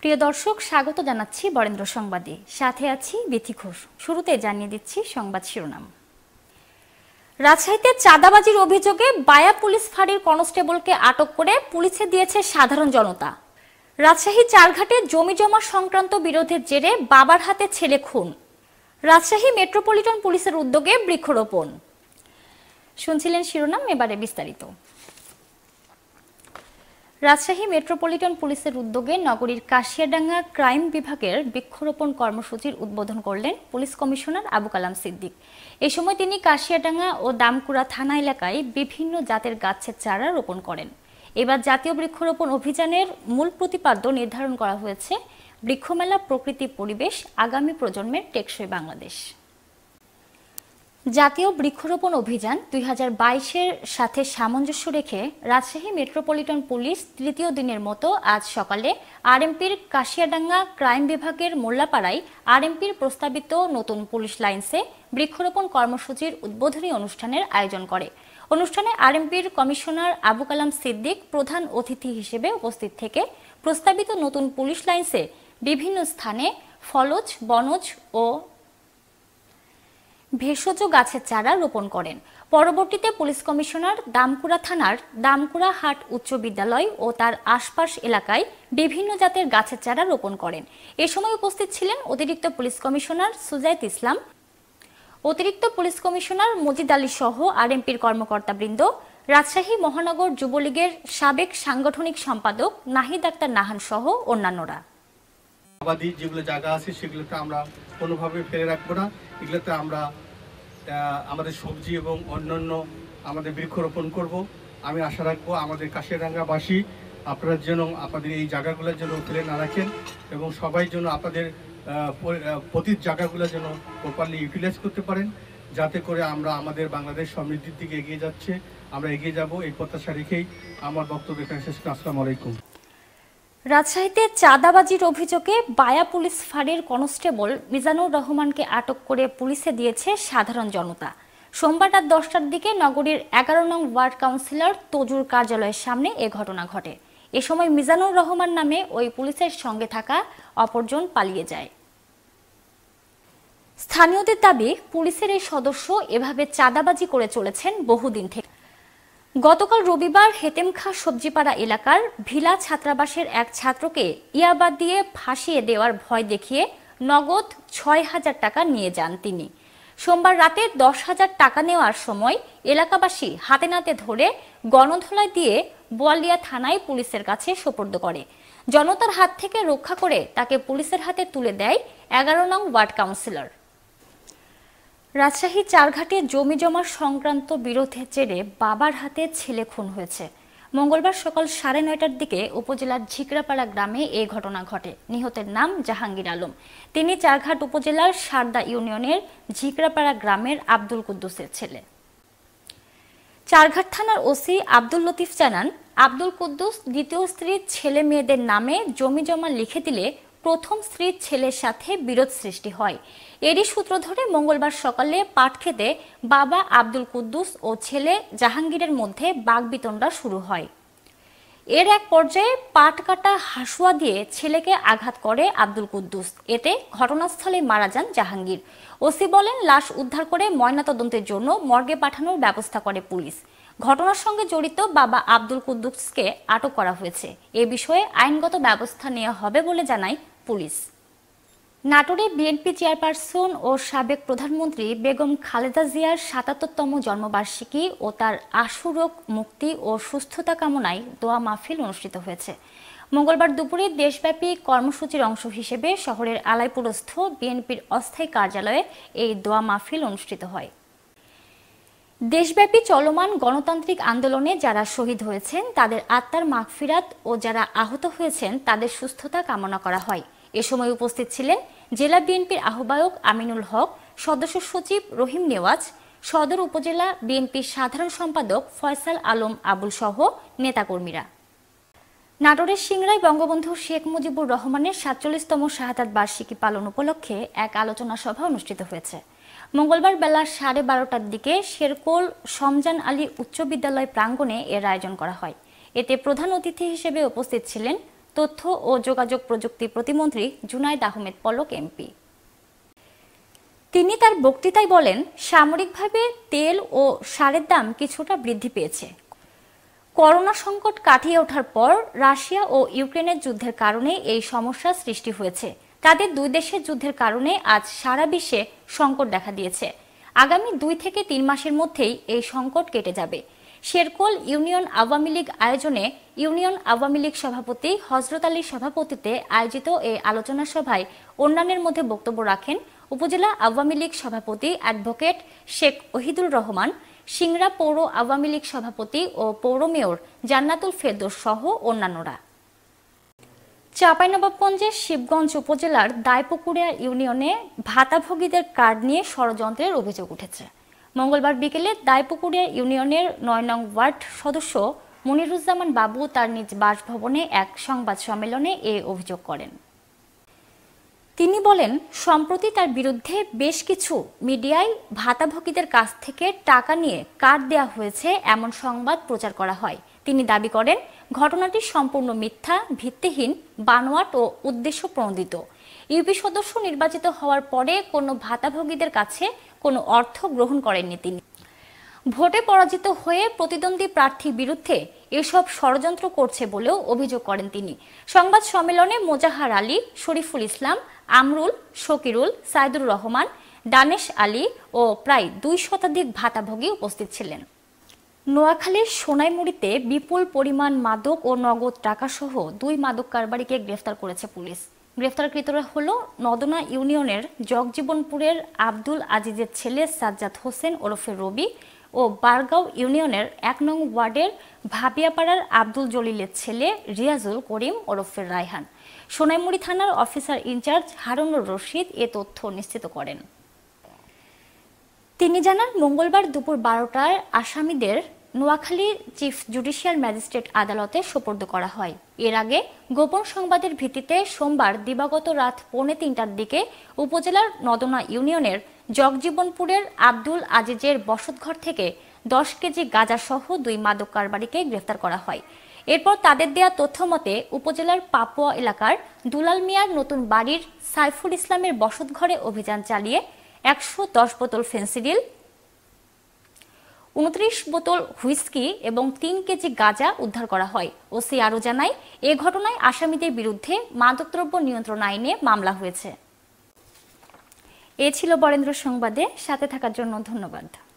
প্রিয় দর্শক স্বাগত জানাচ্ছি বরেন্দ্র সংবাদে সাথে আছি বেথি ঘোষ শুরুতে জানিয়ে দিচ্ছি সংবাদ শিরোনাম রাজশাহীতে চাঁদাবাজির অভিযোগে বায়া পুলিশ ফাঁড়ির কনস্টেবলকে আটক করে পুলিশে দিয়েছে সাধারণ জনতা রাজশাহী চারঘাটে জমি জমা সংক্রান্ত বিরোধের জেরে বাবার হাতে ছেলে খুন রাজশাহী মেট্রোপলিটন পুলিশের উদ্যোগে বৃক্ষরোপণ শুনছিলেন শিরোনাম এবারে বিস্তারিত রাজশাহী মেট্রোপলিটন পুলিশের উদ্যোগে নগরীর কাশিয়াডাঙ্গা ক্রাইম বিভাগের বৃক্ষরোপণ কর্মসূচির উদ্বোধন করলেন পুলিশ কমিশনার আবু কালাম সিদ্দিক এ সময় তিনি কাশিয়াডাঙ্গা ও দামকুড়া থানা এলাকায় বিভিন্ন জাতের গাছের চারা রোপণ করেন এবার জাতীয় বৃক্ষরোপণ অভিযানের মূল প্রতিপাদ্য নির্ধারণ করা হয়েছে বৃক্ষমেলা প্রকৃতি পরিবেশ আগামী প্রজন্মের টেকসই বাংলাদেশ জাতীয় বৃক্ষরোপণ অভিযান দুই হাজার বাইশের সাথে সামঞ্জস্য রেখে রাজশাহী মেট্রোপলিটন পুলিশ তৃতীয় দিনের মতো আজ সকালে আরএমপির কাশিয়াডাঙ্গা ক্রাইম বিভাগের মোল্লাপাড়ায় আরএমপির প্রস্তাবিত নতুন পুলিশ লাইন্সে বৃক্ষরোপণ কর্মসূচির উদ্বোধনী অনুষ্ঠানের আয়োজন করে অনুষ্ঠানে আরএমপির কমিশনার আবু কালাম সিদ্দিক প্রধান অতিথি হিসেবে উপস্থিত থেকে প্রস্তাবিত নতুন পুলিশ লাইন্সে বিভিন্ন স্থানে ফলজ বনজ ও ভেষজ গাছের চারা রোপণ করেন পরবর্তীতে পুলিশ কমিশনার দামকুড়া থানার দামকুড়া হাট উচ্চ বিদ্যালয় ও তার আশপাশ এলাকায় বিভিন্ন জাতের গাছের চারা রোপণ করেন এ সময় উপস্থিত ছিলেন অতিরিক্ত পুলিশ কমিশনার সুজায়ত ইসলাম অতিরিক্ত পুলিশ কমিশনার মজিদ আলী সহ আরএমপির কর্মকর্তাবৃন্দ রাজশাহী মহানগর যুবলীগের সাবেক সাংগঠনিক সম্পাদক নাহিদ আক্তার নাহান সহ অন্যান্যরা আবাদি যেগুলো জায়গা আছে সেগুলোতে আমরা কোনোভাবে ফেলে রাখবো না এগুলোতে আমরা আমাদের সবজি এবং অন্যান্য আমাদের বৃক্ষরোপণ করব আমি আশা রাখবো আমাদের কাশিরাঙ্গাবাসী আপনারা যেন আপনাদের এই জায়গাগুলোর জন্য ফেলে না রাখেন এবং সবাই যেন আপনাদের পতিত জায়গাগুলো যেন প্রপারলি ইউটিলাইজ করতে পারেন যাতে করে আমরা আমাদের বাংলাদেশ সমৃদ্ধির দিকে এগিয়ে যাচ্ছে আমরা এগিয়ে যাব এই প্রত্যাশা রেখেই আমার বক্তব্য এখানে শেষ আসসালামু আলাইকুম রাজশাহীতে চাঁদাবাজির অভিযোগে বায়া পুলিশ ফাঁড়ির কনস্টেবল মিজানুর রহমানকে আটক করে পুলিশে দিয়েছে সাধারণ জনতা সোমবার রাত দশটার দিকে নগরীর এগারো নং ওয়ার্ড কাউন্সিলর তজুর কার্যালয়ের সামনে এ ঘটনা ঘটে এ সময় মিজানুর রহমান নামে ওই পুলিশের সঙ্গে থাকা অপরজন পালিয়ে যায় স্থানীয়দের দাবি পুলিশের এই সদস্য এভাবে চাঁদাবাজি করে চলেছেন বহুদিন থেকে গতকাল রবিবার হেতেমখা সবজিপাড়া এলাকার ভিলা ছাত্রাবাসের এক ছাত্রকে ইয়াবাদ দিয়ে ফাঁসিয়ে দেওয়ার ভয় দেখিয়ে নগদ ছয় হাজার টাকা নিয়ে যান তিনি সোমবার রাতে দশ হাজার টাকা নেওয়ার সময় এলাকাবাসী হাতে নাতে ধরে গণধোলায় দিয়ে বোয়ালিয়া থানায় পুলিশের কাছে সোপর্দ করে জনতার হাত থেকে রক্ষা করে তাকে পুলিশের হাতে তুলে দেয় এগারো নং ওয়ার্ড কাউন্সিলর রাজশাহী চারঘাটে জমি জমার সংক্রান্ত বিরোধের জেরে বাবার হাতে ছেলে খুন হয়েছে মঙ্গলবার সকাল সাড়ে নয়টার দিকে উপজেলার ঝিকরাপাড়া গ্রামে এই ঘটনা ঘটে নিহতের নাম জাহাঙ্গীর আলম তিনি চারঘাট উপজেলার সারদা ইউনিয়নের ঝিকরাপাড়া গ্রামের আব্দুল কুদ্দুসের ছেলে চারঘাট থানার ওসি আব্দুল লতিফ জানান আব্দুল কুদ্দুস দ্বিতীয় স্ত্রীর ছেলে মেয়েদের নামে জমি জমা লিখে দিলে প্রথম স্ত্রীর ছেলের সাথে বিরোধ সৃষ্টি হয় এরই সূত্র ধরে মঙ্গলবার সকালে পাটক্ষেতে বাবা আব্দুল কুদ্দুস ও ছেলে জাহাঙ্গীরের মধ্যে বাঘবিতণ্ডা শুরু হয় এর এক পর্যায়ে পাট কাটা হাসুয়া দিয়ে ছেলেকে আঘাত করে আব্দুল কুদ্দুস এতে ঘটনাস্থলে মারা যান জাহাঙ্গীর ওসি বলেন লাশ উদ্ধার করে ময়নাতদন্তের জন্য মর্গে পাঠানোর ব্যবস্থা করে পুলিশ ঘটনার সঙ্গে জড়িত বাবা আব্দুল কুদ্দুসকে আটক করা হয়েছে এ বিষয়ে আইনগত ব্যবস্থা নেওয়া হবে বলে জানায় পুলিশ নাটোরে বিএনপি চেয়ারপারসন ও সাবেক প্রধানমন্ত্রী বেগম খালেদা জিয়ার সাতাত্তরতম জন্মবার্ষিকী ও তার আশুরোগ মুক্তি ও সুস্থতা কামনায় দোয়া মাহফিল অনুষ্ঠিত হয়েছে মঙ্গলবার দুপুরে দেশব্যাপী কর্মসূচির অংশ হিসেবে শহরের আলাইপুরস্থ বিএনপির অস্থায়ী কার্যালয়ে এই দোয়া মাহফিল অনুষ্ঠিত হয় দেশব্যাপী চলমান গণতান্ত্রিক আন্দোলনে যারা শহীদ হয়েছেন তাদের আত্মার মাগফিরাত ও যারা আহত হয়েছেন তাদের সুস্থতা কামনা করা হয় এ সময় উপস্থিত ছিলেন জেলা বিএনপির আহ্বায়ক আমিনুল হক সদস্য সচিব রহিম নেওয়াজ সদর উপজেলা বিএনপির সাধারণ সম্পাদক ফয়সাল আলম আবুল সহ নেতাকর্মীরা নাটোরের সিংড়ায় বঙ্গবন্ধু শেখ মুজিবুর রহমানের সাতচল্লিশতম শাহাদাত বার্ষিকী পালন উপলক্ষে এক আলোচনা সভা অনুষ্ঠিত হয়েছে মঙ্গলবার বেলা সাড়ে বারোটার দিকে শেরকোল সমজান আলী উচ্চ বিদ্যালয় প্রাঙ্গণে এর আয়োজন করা হয় এতে প্রধান অতিথি হিসেবে উপস্থিত ছিলেন তথ্য ও যোগাযোগ প্রযুক্তি প্রতিমন্ত্রী জুনাইদ আহমেদ পলক এমপি তিনি তার বক্তৃতায় বলেন সামরিকভাবে তেল ও সারের দাম কিছুটা বৃদ্ধি পেয়েছে করোনা সংকট কাটিয়ে ওঠার পর রাশিয়া ও ইউক্রেনের যুদ্ধের কারণে এই সমস্যা সৃষ্টি হয়েছে তাদের দুই দেশের যুদ্ধের কারণে আজ সারা বিশ্বে সংকট দেখা দিয়েছে আগামী দুই থেকে তিন মাসের মধ্যেই এই সংকট কেটে যাবে শেরকোল ইউনিয়ন আওয়ামী লীগ আয়োজনে ইউনিয়ন আওয়ামী লীগ সভাপতি হজরত আলীর সভাপতিতে আয়োজিত এই আলোচনা সভায় অন্যান্যের মধ্যে বক্তব্য রাখেন উপজেলা আওয়ামী লীগ সভাপতি অ্যাডভোকেট শেখ ওহিদুর রহমান সিংড়া পৌর আওয়ামী লীগ সভাপতি ও পৌর মেয়র জান্নাতুল ফেরদোস সহ অন্যান্যরা চাঁপাইনবাবগঞ্জের শিবগঞ্জ উপজেলার দায়পুকুরিয়া ইউনিয়নে ভাতাভোগীদের কার্ড নিয়ে ষড়যন্ত্রের অভিযোগ উঠেছে মঙ্গলবার বিকেলে দায়পুকুরিয়া ইউনিয়নের নয় নং ওয়ার্ড সদস্য মনিরুজ্জামান বাবু তার নিজ বাসভবনে এক সংবাদ সম্মেলনে এ অভিযোগ করেন তিনি বলেন সম্প্রতি তার বিরুদ্ধে বেশ কিছু মিডিয়ায় ভাতাভোগীদের কাছ থেকে টাকা নিয়ে কার্ড দেওয়া হয়েছে এমন সংবাদ প্রচার করা হয় তিনি দাবি করেন ঘটনাটি সম্পূর্ণ মিথ্যা ভিত্তিহীন বানোয়াট ও উদ্দেশ্য প্রণোদিত ইউপি সদস্য নির্বাচিত হওয়ার পরে কোনো ভাতাভোগীদের কাছে কোনো অর্থ গ্রহণ করেননি তিনি ভোটে পরাজিত হয়ে প্রতিদ্বন্দ্বী প্রার্থীর বিরুদ্ধে এসব ষড়যন্ত্র করছে বলেও অভিযোগ করেন তিনি সংবাদ সম্মেলনে মোজাহার আলী শরীফুল ইসলাম আমরুল শকিরুল সাইদুর রহমান দানেশ আলী ও প্রায় দুই শতাধিক ভাতাভোগী উপস্থিত ছিলেন নোয়াখালীর সোনাইমুড়িতে বিপুল পরিমাণ মাদক ও নগদ টাকাসহ দুই মাদক কারবারিকে গ্রেফতার করেছে পুলিশ গ্রেফতারকৃতরা হলো নদনা ইউনিয়নের জগজীবনপুরের আব্দুল আজিজের ছেলে সাজ্জাদ হোসেন ওরফে রবি ও বারগাঁও ইউনিয়নের এক নং ওয়ার্ডের ভাবিয়াপাড়ার আব্দুল জলিলের ছেলে রিয়াজুল করিম ওরফে রায়হান সোনাইমুড়ি থানার অফিসার ইনচার্জ হারুনুর রশিদ এ তথ্য নিশ্চিত করেন তিনি জানান মঙ্গলবার দুপুর বারোটায় আসামিদের নোয়াখালীর চিফ জুডিশিয়াল ম্যাজিস্ট্রেট আদালতে সোপর্দ করা হয় এর আগে গোপন সংবাদের ভিত্তিতে সোমবার দিবাগত রাত পৌনে তিনটার দিকে উপজেলার নদনা ইউনিয়নের জগজীবনপুরের আব্দুল আজিজের বসতঘর থেকে দশ কেজি গাঁজাসহ দুই মাদক কারবারিকে গ্রেফতার করা হয় এরপর তাদের দেয়া তথ্য মতে উপজেলার পাপুয়া এলাকার দুলাল মিয়ার নতুন বাড়ির সাইফুল ইসলামের বসতঘরে অভিযান চালিয়ে একশো দশ বোতল ফেন্সিডিল উনত্রিশ বোতল হুইস্কি এবং তিন কেজি গাঁজা উদ্ধার করা হয় ওসি আরও জানায় এ ঘটনায় আসামিদের বিরুদ্ধে মাদকদ্রব্য নিয়ন্ত্রণ আইনে মামলা হয়েছে এ ছিল বরেন্দ্র সংবাদে সাথে থাকার জন্য ধন্যবাদ